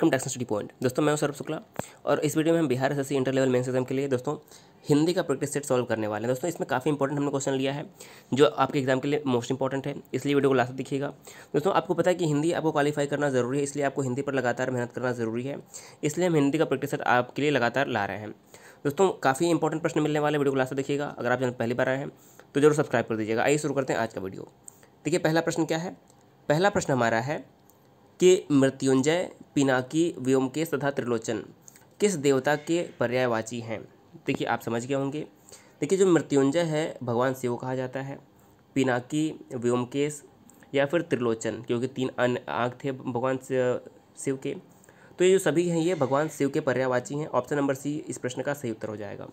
from taxon study point दोस्तों मैं हूं सौरभ शुक्ला और इस वीडियो में हम Bihar S inter level mains exam के लिए दोस्तों हिंदी का प्रैक्टिस सेट सॉल्व करने वाले हैं दोस्तों इसमें काफ़ी इंपॉर्टेंट हमने क्वेश्चन लिया है जो आपके एग्जाम के लिए मोस्ट इंपॉर्टेंट है इसलिए वीडियो को लास्ट दिखिएगा दोस्तों आपको पता है कि हिंदी आपको क्वालिफाई करना जरूरी है इसलिए आपको हिंदी पर लगातार मेहनत करना जरूरी है इसलिए हम हिंदी का प्रैक्टिस सेट आपके लिए लगातार ला रहे हैं दोस्तों काफ़ी इंपॉर्टेंट प्रश्न मिलने वाले वीडियो को लास्ट देखिएगा अगर आप चैनल पहली बार आए हैं तो जरूर सब्सक्राइब कर दीजिएगा आइए शुरू करते हैं आज का वीडियो देखिए पहला प्रश्न क्या है पहला प्रश्न हमारा है के मृत्युंजय पिनाकी व्योमकेश तथा त्रिलोचन किस देवता के पर्यायवाची हैं देखिए आप समझ गए होंगे देखिए जो मृत्युंजय है भगवान शिव कहा जाता है पिनाकी व्योमकेश या फिर त्रिलोचन क्योंकि तीन अन्य आँख थे भगवान शिव के तो ये जो सभी हैं ये भगवान शिव के पर्यायवाची हैं ऑप्शन नंबर सी इस प्रश्न का सही उत्तर हो जाएगा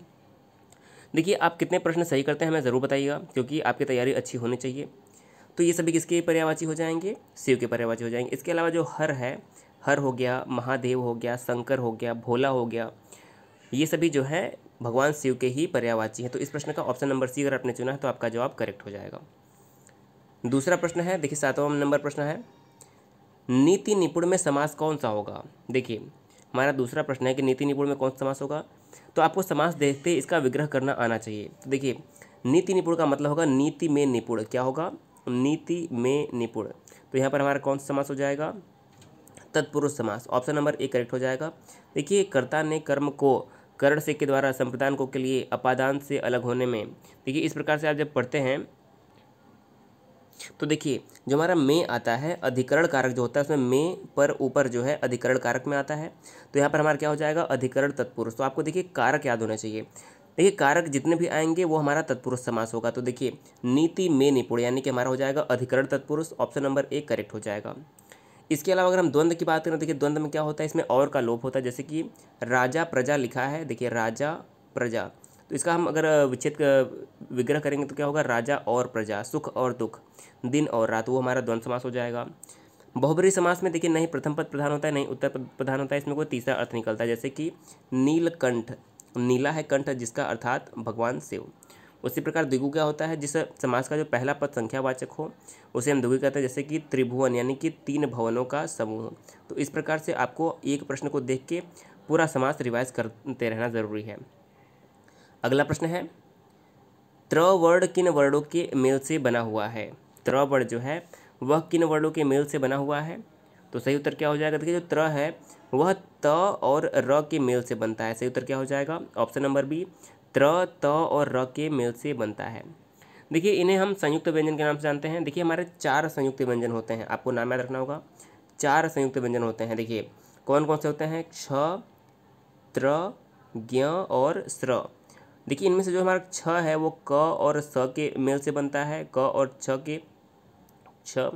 देखिए आप कितने प्रश्न सही करते हैं हमें ज़रूर बताइएगा क्योंकि आपकी तैयारी अच्छी होनी चाहिए तो ये सभी किसके पर्यावाची हो जाएंगे शिव के पर्यावाची हो जाएंगे इसके अलावा जो हर है हर हो गया महादेव हो गया शंकर हो गया भोला हो गया ये सभी जो है भगवान शिव के ही पर्यावाची हैं तो इस प्रश्न का ऑप्शन नंबर सी अगर आपने चुना है तो आपका जवाब करेक्ट हो जाएगा दूसरा प्रश्न है देखिए सातवां नंबर प्रश्न है नीति निपुण में समास कौन सा होगा देखिए हमारा दूसरा प्रश्न है कि नीति निपुण में कौन सा समास होगा तो आपको समास देखते इसका विग्रह करना आना चाहिए तो देखिए नीति निपुण का मतलब होगा नीति में निपुण क्या होगा नीति में निपुण तो यहाँ पर हमारा कौन सा समास हो जाएगा तत्पुरुष समास ऑप्शन नंबर ए करेक्ट हो जाएगा देखिए कर्ता ने कर्म को करण से के द्वारा संप्रदान को के लिए अपादान से अलग होने में देखिए इस प्रकार से आप जब पढ़ते हैं तो देखिए जो हमारा मे आता है अधिकरण कारक जो होता है उसमें मे पर ऊपर जो है अधिकरण कारक में आता है तो यहाँ पर हमारा क्या हो जाएगा अधिकरण तत्पुरुष तो आपको देखिए कारक याद होना चाहिए देखिए कारक जितने भी आएंगे वो हमारा तत्पुरुष समास होगा तो देखिए नीति में निपुण यानी कि हमारा हो जाएगा अधिकरण तत्पुरुष ऑप्शन नंबर एक करेक्ट हो जाएगा इसके अलावा अगर हम द्वंद्व की बात करें तो देखिए द्वंद्व में क्या होता है इसमें और का लोप होता है जैसे कि राजा प्रजा लिखा है देखिए राजा प्रजा तो इसका हम अगर विच्छेद विग्रह करेंगे तो क्या होगा राजा और प्रजा सुख और दुख दिन और रात वो हमारा द्वंद्व समास हो जाएगा बहुबरी समास में देखिए नहीं प्रथम पद प्रधान होता है नहीं उत्तर पद प्रधान होता है इसमें कोई तीसरा अर्थ निकलता है जैसे कि नीलकंठ नीला है कंठ जिसका अर्थात भगवान शिव उसी प्रकार द्विगु क्या होता है जिस समाज का जो पहला पद संख्यावाचक हो उसे हम द्विगु कहते हैं जैसे कि त्रिभुवन यानी कि तीन भवनों का समूह तो इस प्रकार से आपको एक प्रश्न को देख के पूरा समाज रिवाइज करते रहना ज़रूरी है अगला प्रश्न है त्र वर्ण किन वर्णों के मेल से बना हुआ है त्र वर्ण जो है वह किन वर्णों के मेल से बना हुआ है तो सही उत्तर क्या हो जाएगा देखिए जो त्र है वह त और र के मेल से बनता है सही उत्तर क्या हो जाएगा ऑप्शन नंबर बी त्र त और र के मेल से बनता है देखिए इन्हें हम संयुक्त व्यंजन के नाम से जानते हैं देखिए हमारे चार संयुक्त व्यंजन होते हैं आपको नाम याद रखना होगा चार संयुक्त व्यंजन होते हैं देखिए कौन कौन से होते हैं क्ष त्र ज्ञ और स्र देखिए इनमें से जो हमारा छ है वो क और स के मेल से बनता है क और छ के छ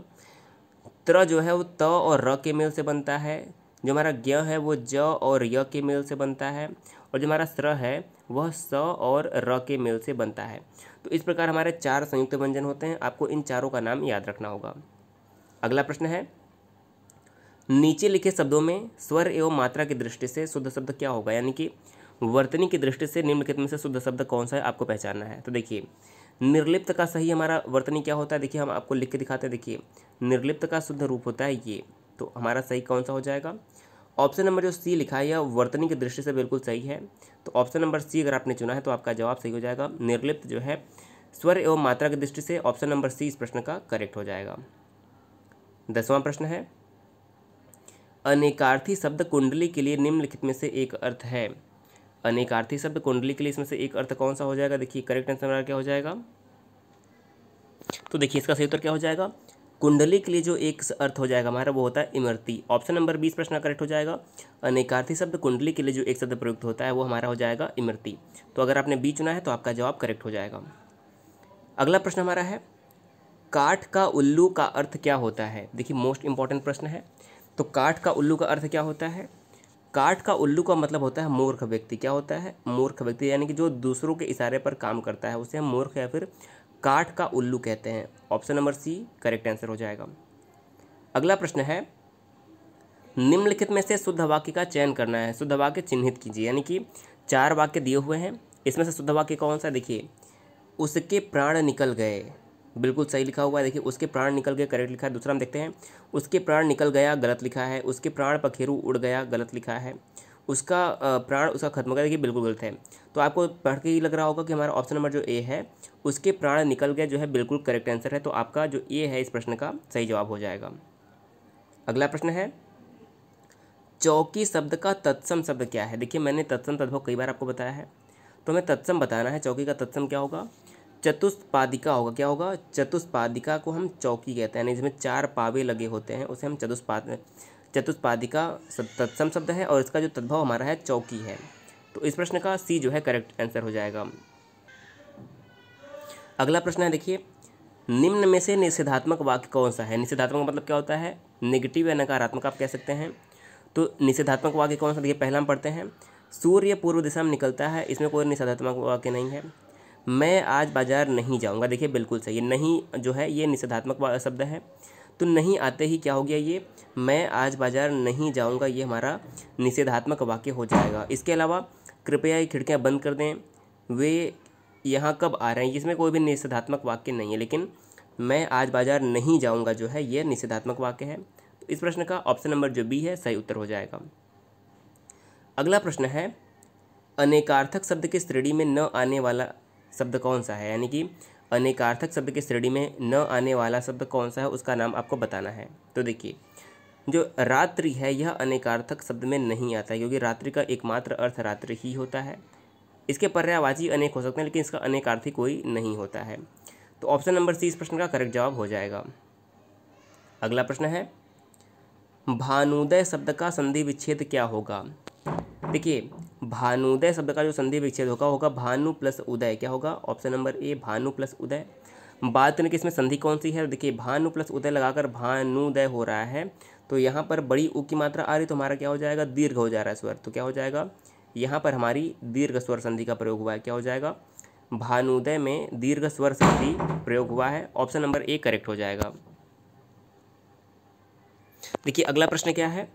त्र जो है वो त और र के मेल से बनता है जो हमारा ज्ञ है वो ज और य के मेल से बनता है और जो हमारा स्र है वह स और र के मेल से बनता है तो इस प्रकार हमारे चार संयुक्त व्यंजन होते हैं आपको इन चारों का नाम याद रखना होगा अगला प्रश्न है नीचे लिखे शब्दों में स्वर एवं मात्रा की दृष्टि से शुद्ध शब्द क्या होगा यानी कि वर्तनी की दृष्टि से निम्नलिखित में से शुद्ध शब्द कौन सा है आपको पहचानना है तो देखिए निर्लिप्त का सही हमारा वर्तनी क्या होता है देखिए हम आपको लिख के दिखाते हैं देखिए निर्लिप्त का शुद्ध रूप होता है ये तो हमारा सही कौन सा हो जाएगा ऑप्शन नंबर जो सी लिखा है यह वर्तनी की दृष्टि से बिल्कुल सही है तो ऑप्शन नंबर सी अगर आपने चुना है तो आपका जवाब सही हो जाएगा निर्लिप्त जो है स्वर एवं मात्रा की दृष्टि से ऑप्शन नंबर सी इस प्रश्न का करेक्ट हो जाएगा दसवां प्रश्न है अनेकार्थी शब्द कुंडली के लिए निम्नलिखित में से एक अर्थ है अनेकार्थी शब्द कुंडली के लिए इसमें से एक अर्थ कौन सा हो जाएगा देखिए करेक्ट आंसर हमारा क्या हो जाएगा तो देखिए इसका सही उत्तर क्या हो जाएगा कुंडली के लिए जो एक अर्थ हो जाएगा हमारा वो होता है इमरती ऑप्शन नंबर बीस प्रश्न करेक्ट हो जाएगा अनेकार्थी शब्द कुंडली के लिए जो एक शब्द प्रयुक्त होता है वो हमारा हो जाएगा इमरती तो अगर आपने बी चुना है तो आपका जवाब करेक्ट हो जाएगा अगला प्रश्न हमारा है काठ का उल्लू का अर्थ क्या होता है देखिए मोस्ट इंपॉर्टेंट प्रश्न है तो काठ का उल्लू का अर्थ क्या होता है काठ का उल्लू का मतलब होता है मूर्ख व्यक्ति क्या होता है मूर्ख व्यक्ति यानी कि जो दूसरों के इशारे पर काम करता है उसे हम मूर्ख या फिर काठ का उल्लू कहते हैं option number C correct answer हो जाएगा अगला प्रश्न है निम्नलिखित में से शुद्ध वाक्य का चयन करना है शुद्ध वाक्य चिन्हित कीजिए यानी कि चार वाक्य दिए हुए हैं इसमें से शुद्ध वाक्य कौन सा देखिए उसके प्राण निकल गए बिल्कुल सही लिखा हुआ है देखिए उसके प्राण निकल गए करेक्ट लिखा है दूसरा हम देखते हैं उसके प्राण निकल गया गलत लिखा है उसके प्राण पखेरु उड़ गया गलत लिखा है उसका प्राण उसका खत्म कर देखिए बिल्कुल गलत है तो आपको पढ़ के ही लग रहा होगा कि हमारा ऑप्शन नंबर जो ए है उसके प्राण निकल गए जो है बिल्कुल करेक्ट आंसर है तो आपका जो ए है इस प्रश्न का सही जवाब हो जाएगा अगला प्रश्न है चौकी शब्द का तत्सम शब्द क्या है देखिए मैंने तत्सम तद्भव कई बार आपको बताया है तो हमें तत्सम बताना है चौकी का तत्सम क्या होगा चतुष्पादिका होगा क्या होगा चतुष्पादिका को हम चौकी कहते हैं यानी जिसमें चार पावे लगे होते हैं उसे हम चतुष्पाद चतुष्पादी का तत्सम शब्द है और इसका जो तद्भव हमारा है चौकी है तो इस प्रश्न का सी जो है करेक्ट आंसर हो जाएगा अगला प्रश्न है देखिए निम्न में से निषेधात्मक वाक्य कौन सा है निषेधात्मक मतलब क्या होता है निगेटिव या नकारात्मक आप कह सकते हैं तो निषेधात्मक वाक्य कौन सा देखिए पहला हम पढ़ते हैं सूर्य पूर्व दिशा में निकलता है इसमें कोई निषेधात्मक वाक्य नहीं है मैं आज बाजार नहीं जाऊंगा देखिए बिल्कुल सही नहीं जो है ये निषेधात्मक शब्द है तो नहीं आते ही क्या हो गया ये मैं आज बाज़ार नहीं जाऊँगा ये हमारा निषेधात्मक वाक्य हो जाएगा इसके अलावा कृपया ये खिड़कियाँ बंद कर दें वे यहाँ कब आ रहे हैं इसमें कोई भी निषेधात्मक वाक्य नहीं है लेकिन मैं आज बाज़ार नहीं जाऊँगा जो है ये निषेधात्मक वाक्य है तो इस प्रश्न का ऑप्शन नंबर जो बी है सही उत्तर हो जाएगा अगला प्रश्न है अनेकार्थक शब्द के श्रेणी में न आने वाला शब्द कौन सा है यानी कि अनेकार्थक शब्द की श्रेणी में न आने वाला शब्द कौन सा है उसका नाम आपको बताना है तो देखिए जो रात्रि है यह अनेकार्थक शब्द में नहीं आता है क्योंकि रात्रि का एकमात्र अर्थ रात्रि ही होता है इसके पर्यायवाची अनेक हो सकते हैं लेकिन इसका अनेकार्थी कोई नहीं होता है तो ऑप्शन नंबर सी इस प्रश्न का करेक्ट जवाब हो जाएगा अगला प्रश्न है भानुदय शब्द का संधि विच्छेद क्या होगा देखिए भानुदय शब्द का जो संधि विच्छेद होगा होगा भानु प्लस उदय क्या होगा ऑप्शन नंबर ए भानु प्लस उदय बात करें कि इसमें संधि कौन सी है देखिए भानु प्लस उदय लगाकर भानुदय हो रहा है तो यहाँ पर बड़ी ऊ की मात्रा आ रही तो हमारा क्या हो जाएगा दीर्घ हो जा रहा है स्वर तो क्या हो जाएगा यहाँ पर हमारी दीर्घ स्वर संधि का प्रयोग हुआ है क्या हो जाएगा भानुदय में दीर्घ स्वर संधि प्रयोग हुआ है ऑप्शन नंबर ए करेक्ट हो जाएगा देखिए अगला प्रश्न क्या है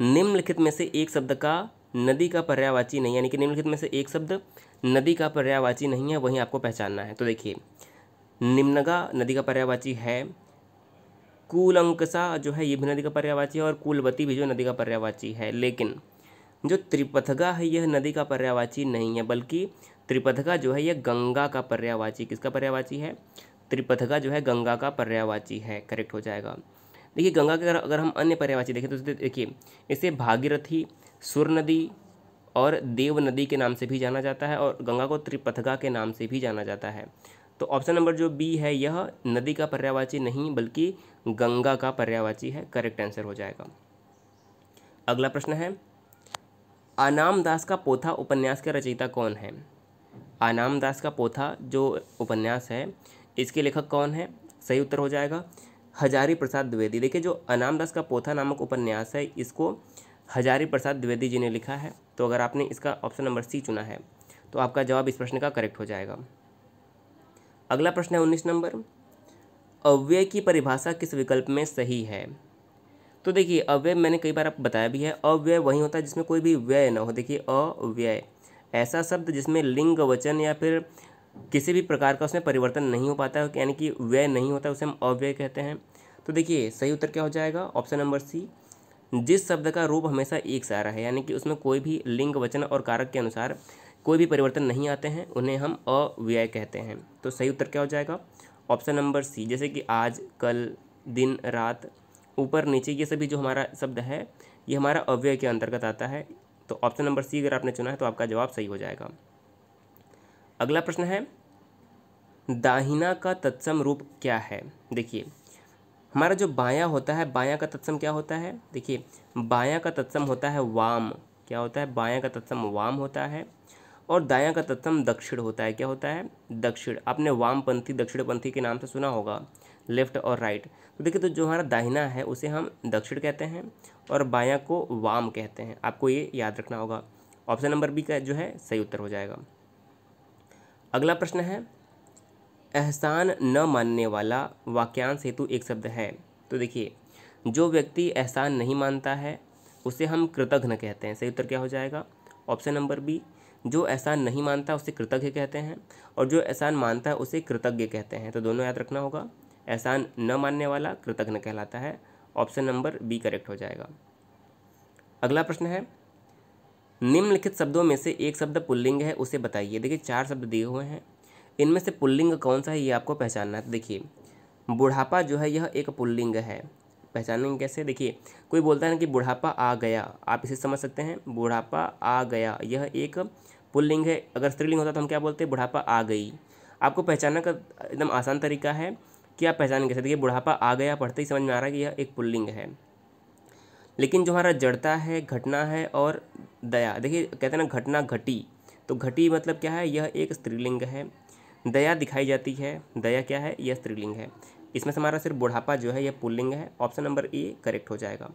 निम्नलिखित में से एक शब्द का नदी का पर्यावाची नहीं यानी कि निम्नलिखित में से एक शब्द नदी का पर्यावाची नहीं है वहीं आपको पहचानना है तो देखिए निम्नगा नदी का पर्यावाची है कुलंकसा जो है ये भी नदी का पर्यावाची है और कुलवती भी जो नदी का पर्यावाची है लेकिन जो त्रिपथगा है यह नदी का पर्यावाची नहीं है बल्कि त्रिपथगा जो है यह गंगा का पर्यावाची किसका पर्यावाची है त्रिपथगा जो है गंगा का पर्यावाची है करेक्ट हो जाएगा देखिए गंगा के अगर हम अन्य पर्यावाची देखें तो देखिए इसे भागीरथी सुर नदी और देव नदी के नाम से भी जाना जाता है और गंगा को त्रिपथगा के नाम से भी जाना जाता है तो ऑप्शन नंबर जो बी है यह नदी का पर्यावाची नहीं बल्कि गंगा का पर्यावाची है करेक्ट आंसर हो जाएगा अगला प्रश्न है आनाम दास का पोथा उपन्यास के रचयिता कौन है आनाम दास का पोथा जो उपन्यास है इसके लेखक कौन है सही उत्तर हो जाएगा हजारी प्रसाद द्विवेदी देखिए जो अनाम दास का पोथा नामक उपन्यास है इसको हजारी प्रसाद द्विवेदी जी ने लिखा है तो अगर आपने इसका ऑप्शन नंबर सी चुना है तो आपका जवाब इस प्रश्न का करेक्ट हो जाएगा अगला प्रश्न है उन्नीस नंबर अव्यय की परिभाषा किस विकल्प में सही है तो देखिए अव्यय मैंने कई बार आपको बताया भी है अव्यय वही होता है जिसमें कोई भी व्यय ना हो देखिए अव्यय ऐसा शब्द जिसमें लिंग वचन या फिर किसी भी प्रकार का उसमें परिवर्तन नहीं हो पाता है यानी कि व्यय नहीं होता उसे हम अव्यय कहते हैं तो देखिए सही उत्तर क्या हो जाएगा ऑप्शन नंबर सी जिस शब्द का रूप हमेशा एक सा रहा है यानी कि उसमें कोई भी लिंग वचन और कारक के अनुसार कोई भी परिवर्तन नहीं आते हैं उन्हें हम अव्यय कहते हैं तो सही उत्तर क्या हो जाएगा ऑप्शन नंबर सी जैसे कि आज कल दिन रात ऊपर नीचे ये सभी जो हमारा शब्द है ये हमारा अव्यय के अंतर्गत आता है तो ऑप्शन नंबर सी अगर आपने चुना है तो आपका जवाब सही हो जाएगा अगला प्रश्न है दाहिना का तत्सम रूप क्या है देखिए हमारा जो बायां होता है बायां का तत्सम क्या होता है देखिए बायां का तत्सम होता है वाम क्या होता है बायां का तत्सम वाम होता है और दायां का तत्सम दक्षिण होता है क्या होता है दक्षिण आपने वामपंथी दक्षिणपंथी के नाम से सुना होगा लेफ्ट और राइट तो देखिए तो जो हमारा दाहिना है उसे हम दक्षिण कहते हैं और बायां को वाम कहते हैं आपको ये याद रखना होगा ऑप्शन नंबर बी का जो है सही उत्तर हो जाएगा अगला प्रश्न है एहसान न मानने वाला वाक्यांश हेतु एक शब्द है तो देखिए जो व्यक्ति एहसान नहीं मानता है उसे हम कृतघ्न कहते हैं सही उत्तर क्या हो जाएगा ऑप्शन नंबर बी जो एहसान नहीं मानता उसे कृतज्ञ कहते हैं और जो एहसान मानता है उसे कृतज्ञ कहते हैं तो दोनों याद रखना होगा एहसान न मानने वाला कृतज्ञ कहलाता है ऑप्शन नंबर बी करेक्ट हो जाएगा अगला प्रश्न है निम्नलिखित शब्दों में से एक शब्द पुल्लिंग है उसे बताइए देखिए चार शब्द दिए हुए हैं इनमें से पुल्लिंग कौन सा है ये आपको पहचानना है तो देखिए बुढ़ापा जो है यह एक पुल्लिंग है पहचानेंगे कैसे देखिए कोई बोलता है ना कि बुढ़ापा आ गया आप इसे समझ सकते हैं बुढ़ापा आ गया यह एक पुल्लिंग है अगर स्त्रीलिंग होता तो हम क्या बोलते हैं बुढ़ापा आ गई आपको पहचानने का एकदम आसान तरीका है कि आप पहचान कैसे देखिए बुढ़ापा आ गया पढ़ते ही समझ में आ रहा है कि यह एक पुल्लिंग है लेकिन जो हमारा जड़ता है घटना है और दया देखिए कहते हैं ना घटना घटी तो घटी मतलब क्या है यह एक स्त्रीलिंग है दया दिखाई जाती है दया क्या है यह स्त्रीलिंग है इसमें से हमारा सिर्फ बुढ़ापा जो है यह पुल्लिंग है ऑप्शन नंबर ए करेक्ट हो जाएगा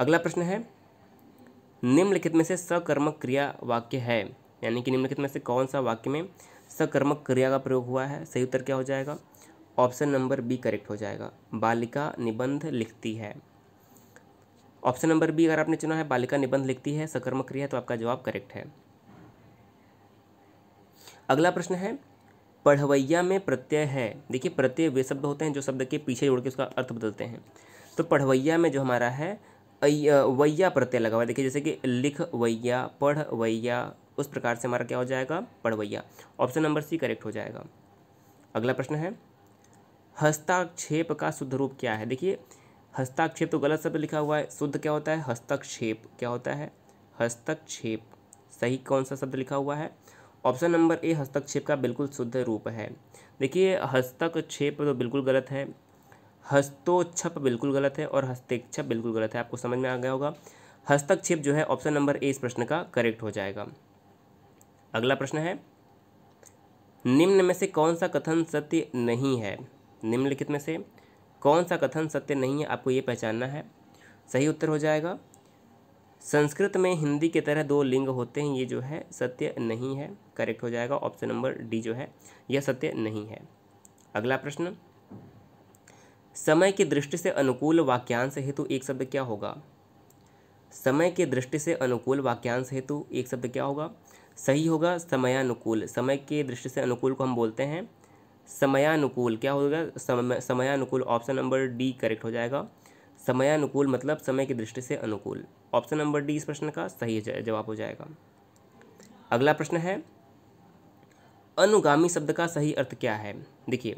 अगला प्रश्न है निम्नलिखित में से सकर्मक क्रिया वाक्य है यानी कि निम्नलिखित में से कौन सा वाक्य में सकर्मक क्रिया का प्रयोग हुआ है सही उत्तर क्या हो जाएगा ऑप्शन नंबर बी करेक्ट हो जाएगा बालिका निबंध लिखती है ऑप्शन नंबर बी अगर आपने चुना है बालिका निबंध लिखती है सकर्मक क्रिया तो आपका जवाब करेक्ट है अगला प्रश्न है पढ़वैया में प्रत्यय है देखिए प्रत्यय वे शब्द होते हैं जो शब्द के पीछे जोड़ के उसका अर्थ बदलते हैं तो पढ़वैया में जो हमारा है वैया प्रत्यय लगा हुआ है देखिए जैसे कि लिख वैया पढ़ वैया उस प्रकार से हमारा क्या हो जाएगा पढ़वैया ऑप्शन नंबर सी करेक्ट हो जाएगा अगला प्रश्न है हस्ताक्षेप का शुद्ध रूप क्या है देखिए हस्ताक्षेप तो गलत शब्द लिखा हुआ है शुद्ध क्या होता है हस्तक्षेप क्या होता है हस्तक्षेप सही कौन सा शब्द लिखा हुआ है ऑप्शन नंबर ए हस्तक्षेप का बिल्कुल शुद्ध रूप है देखिए हस्तक्षेप तो बिल्कुल गलत है हस्तोक्षप बिल्कुल गलत है और हस्तेक्षप बिल्कुल गलत है आपको समझ में आ गया होगा हस्तक्षेप जो है ऑप्शन नंबर ए इस प्रश्न का करेक्ट हो जाएगा अगला प्रश्न है निम्न में से कौन सा कथन सत्य नहीं है निम्नलिखित में से कौन सा कथन सत्य नहीं है आपको ये पहचानना है सही उत्तर हो जाएगा संस्कृत में हिंदी की तरह दो लिंग होते हैं ये जो है सत्य नहीं है करेक्ट हो जाएगा ऑप्शन नंबर डी जो है यह सत्य नहीं है अगला प्रश्न समय की दृष्टि से अनुकूल वाक्यांश हेतु एक शब्द क्या होगा समय की दृष्टि से अनुकूल वाक्यांश हेतु एक शब्द क्या होगा सही होगा समयानुकूल समय के दृष्टि से अनुकूल को हम बोलते हैं समयानुकूल क्या होगा समय समयानुकूल ऑप्शन नंबर डी करेक्ट हो जाएगा समयानुकूल मतलब समय की दृष्टि से अनुकूल ऑप्शन नंबर डी इस प्रश्न का सही जवाब हो जाएगा अगला प्रश्न है अनुगामी शब्द का सही अर्थ क्या है देखिए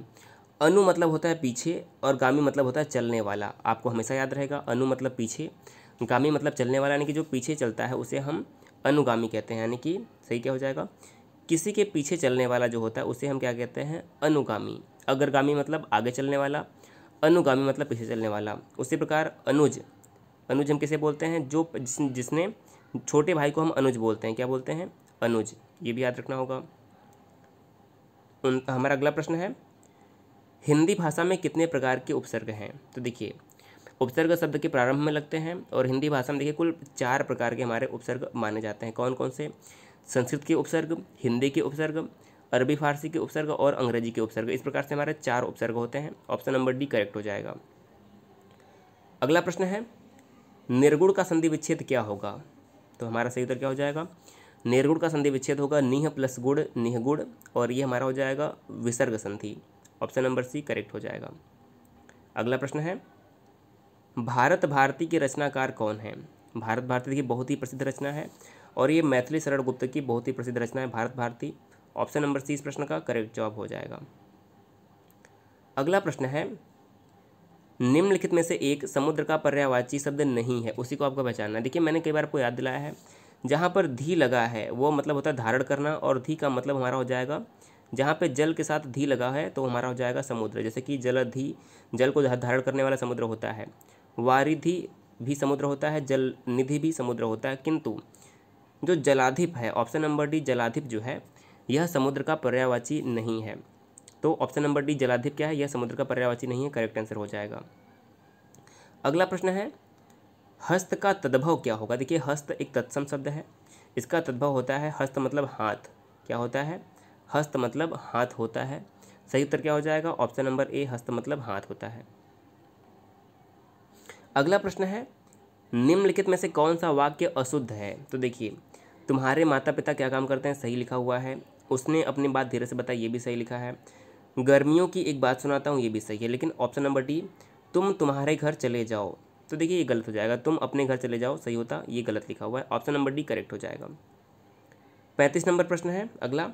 अनु मतलब होता है पीछे और गामी मतलब होता है चलने वाला आपको हमेशा याद रहेगा अनु मतलब पीछे गामी मतलब चलने वाला यानी कि जो पीछे चलता है उसे हम अनुगामी कहते हैं यानी कि सही क्या हो जाएगा किसी के पीछे चलने वाला जो होता है उसे हम क्या कहते हैं अनुगामी अगरगामी मतलब आगे चलने वाला अनुगामी मतलब पीछे चलने वाला उसी प्रकार अनुज अनुज हम किसे बोलते हैं जो जिस, जिसने छोटे भाई को हम अनुज बोलते हैं क्या बोलते हैं अनुज ये भी याद रखना होगा उन हमारा अगला प्रश्न है हिंदी भाषा में कितने प्रकार के उपसर्ग हैं तो देखिए उपसर्ग शब्द के प्रारंभ में लगते हैं और हिंदी भाषा में देखिए कुल चार प्रकार के हमारे उपसर्ग माने जाते हैं कौन कौन से संस्कृत के उपसर्ग हिंदी के उपसर्ग अरबी फारसी के उपसर्ग और अंग्रेजी के उपसर्ग इस प्रकार से हमारे चार उपसर्ग होते हैं ऑप्शन नंबर डी करेक्ट हो जाएगा अगला प्रश्न है निर्गुण का संधि विच्छेद क्या होगा तो हमारा सही उत्तर क्या हो जाएगा निर्गुण का संधि विच्छेद होगा निह प्लस गुड़ निह गुड़ और ये हमारा हो जाएगा विसर्ग संधि ऑप्शन नंबर सी करेक्ट हो जाएगा अगला प्रश्न है भारत भारती के रचनाकार कौन है भारत भारती की बहुत ही प्रसिद्ध रचना है और ये मैथिली शरण गुप्त की बहुत ही प्रसिद्ध रचना है Bharat Bharati option number C इस प्रश्न का करेक्ट जवाब हो जाएगा अगला प्रश्न है निम्नलिखित में से एक समुद्र का पर्यावाची शब्द नहीं है उसी को आपको पहचानना देखिए मैंने कई बार आपको याद दिलाया है जहाँ पर धी लगा है वो मतलब होता है धारण करना और धी का मतलब हमारा हो जाएगा जहाँ पे जल के साथ धी लगा है तो हमारा हो जाएगा समुद्र जैसे कि जलधि जल को धारण करने वाला समुद्र होता है वारिधि भी समुद्र होता है जल निधि भी समुद्र होता है किंतु जो जलाधिप है ऑप्शन नंबर डी जलाधिप जो है यह समुद्र का पर्यावाची नहीं है तो ऑप्शन नंबर डी जलाधिप क्या है यह समुद्र का पर्यावाची नहीं है करेक्ट आंसर हो जाएगा अगला प्रश्न है हस्त का तद्भव क्या होगा देखिए हस्त एक तत्सम शब्द है इसका तद्भव होता है हस्त मतलब हाथ क्या होता है हस्त मतलब हाथ होता है सही उत्तर क्या हो जाएगा ऑप्शन नंबर ए हस्त मतलब हाथ होता है अगला प्रश्न है निम्नलिखित में से कौन सा वाक्य अशुद्ध है तो देखिए तुम्हारे माता पिता क्या काम करते हैं सही लिखा हुआ है उसने अपनी बात धीरे से बताई ये भी सही लिखा है गर्मियों की एक बात सुनाता हूँ ये भी सही है लेकिन ऑप्शन नंबर डी तुम तुम्हारे घर चले जाओ तो देखिए ये गलत हो जाएगा तुम अपने घर चले जाओ सही होता ये गलत लिखा हुआ है ऑप्शन नंबर डी करेक्ट हो जाएगा पैंतीस नंबर प्रश्न है अगला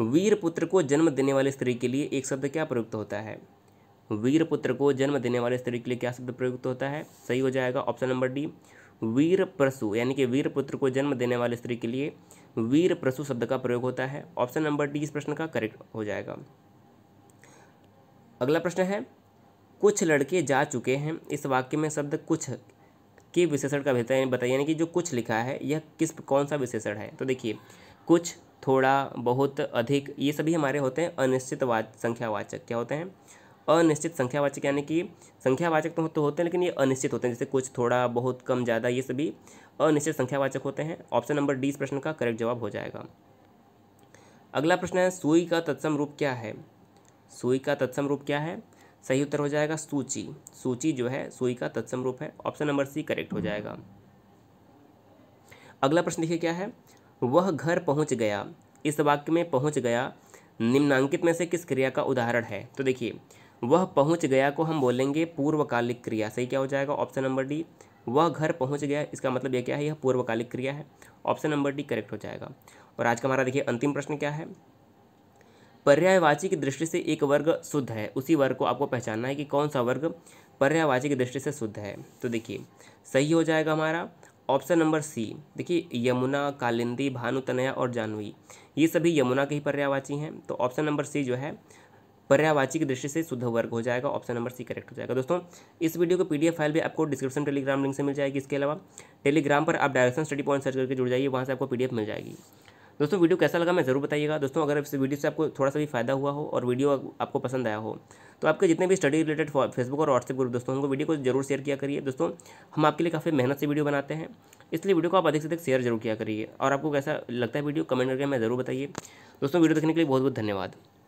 वीर पुत्र को जन्म देने वाले स्त्री के लिए एक शब्द क्या प्रयुक्त होता है वीर पुत्र को जन्म देने वाले स्त्री के लिए क्या शब्द प्रयुक्त होता है सही हो जाएगा ऑप्शन नंबर डी वीर प्रसु यानी कि वीर पुत्र को जन्म देने वाले स्त्री के लिए वीर प्रसु शब्द का प्रयोग होता है ऑप्शन नंबर डी इस प्रश्न का करेक्ट हो जाएगा अगला प्रश्न है कुछ लड़के जा चुके हैं इस वाक्य में शब्द कुछ के विशेषण का भेजता है बताइए यानी कि जो कुछ लिखा है यह किस कौन सा विशेषण है तो देखिए कुछ थोड़ा बहुत अधिक ये सभी हमारे होते हैं अनिश्चित वाच संख्यावाचक क्या होते हैं अनिश्चित संख्यावाचक यानी कि संख्यावाचक तो, तो होते हैं लेकिन ये अनिश्चित होते हैं जैसे कुछ थोड़ा बहुत कम ज़्यादा ये सभी अनिश्चित संख्यावाचक होते हैं ऑप्शन नंबर डी इस प्रश्न का करेक्ट जवाब हो जाएगा अगला प्रश्न है सुई का तत्सम रूप क्या है सुई का तत्सम रूप क्या है सही उत्तर हो जाएगा सूची सूची जो है सुई का तत्सम रूप है ऑप्शन नंबर सी करेक्ट हो जाएगा अगला प्रश्न देखिए क्या है वह घर पहुंच गया इस वाक्य में पहुंच गया निम्नांकित में से किस क्रिया का उदाहरण है तो देखिए वह पहुंच गया को हम बोलेंगे पूर्वकालिक क्रिया सही क्या हो जाएगा ऑप्शन नंबर डी वह घर पहुंच गया इसका मतलब यह क्या है यह पूर्वकालिक क्रिया है ऑप्शन नंबर डी करेक्ट हो जाएगा और आज का हमारा देखिए अंतिम प्रश्न क्या है पर्यायवाची की दृष्टि से एक वर्ग शुद्ध है उसी वर्ग को आपको पहचानना है कि कौन सा वर्ग पर्यायवाची की दृष्टि से शुद्ध है तो देखिए सही हो जाएगा हमारा ऑप्शन नंबर सी देखिए यमुना कालिंदी भानु तनया और जानवी ये सभी यमुना के ही पर्यायवाची हैं तो ऑप्शन नंबर सी जो है पर्यावाची की दृष्टि से शुद्ध वर्ग हो जाएगा ऑप्शन नंबर सी करेक्ट हो जाएगा दोस्तों इस वीडियो को पीडीएफ फाइल भी आपको डिस्क्रिप्शन टेलीग्राम लिंक से मिल जाएगी इसके अलावा टेलीग्राम पर आप डायरेक्शन स्टडी पॉइंट सर्च करके जुड़ जाइए वहाँ से आपको पीडीएफ मिल जाएगी दोस्तों वीडियो कैसा लगा मैं ज़रूर बताइएगा दोस्तों अगर इस वीडियो से आपको थोड़ा सा भी फायदा हुआ हो और वीडियो आपको पसंद आया हो तो आपके जितने भी स्टडी रिलेटेड फेसबुक और व्हाट्सएप ग्रुप दोस्तों उनको वीडियो को जरूर शेयर किया करिए दोस्तों हम आपके लिए काफ़ी मेहनत से वीडियो बनाते हैं इसलिए वीडियो को आप अधिक से अधिक शेयर जरूर किया करिए और आपको कैसा लगता है वीडियो कमेंट करके मैं ज़रूर बताइए दोस्तों वीडियो देखने के लिए बहुत बहुत धन्यवाद